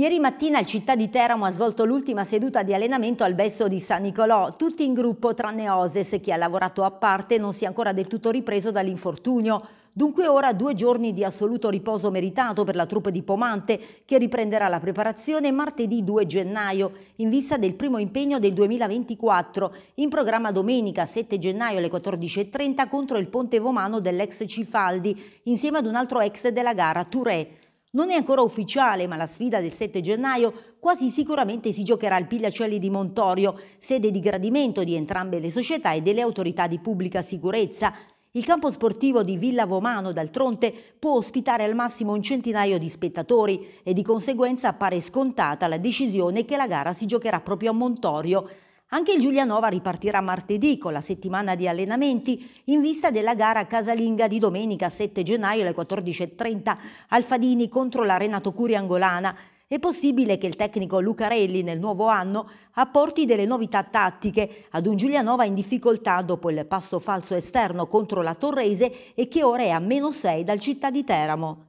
Ieri mattina il Città di Teramo ha svolto l'ultima seduta di allenamento al Besso di San Nicolò, tutti in gruppo tranne Oses che ha lavorato a parte e non si è ancora del tutto ripreso dall'infortunio. Dunque ora due giorni di assoluto riposo meritato per la truppa di Pomante che riprenderà la preparazione martedì 2 gennaio in vista del primo impegno del 2024 in programma domenica 7 gennaio alle 14.30 contro il Ponte Vomano dell'ex Cifaldi insieme ad un altro ex della gara Touré. Non è ancora ufficiale, ma la sfida del 7 gennaio quasi sicuramente si giocherà al Pigliacelli di Montorio, sede di gradimento di entrambe le società e delle autorità di pubblica sicurezza. Il campo sportivo di Villa Vomano, d'altronde, può ospitare al massimo un centinaio di spettatori e di conseguenza appare scontata la decisione che la gara si giocherà proprio a Montorio. Anche il Giulianova ripartirà martedì con la settimana di allenamenti in vista della gara casalinga di domenica 7 gennaio alle 14.30 al Fadini contro la Renato Curi Angolana. È possibile che il tecnico Lucarelli nel nuovo anno apporti delle novità tattiche ad un Giulianova in difficoltà dopo il passo falso esterno contro la Torrese e che ora è a meno 6 dal città di Teramo.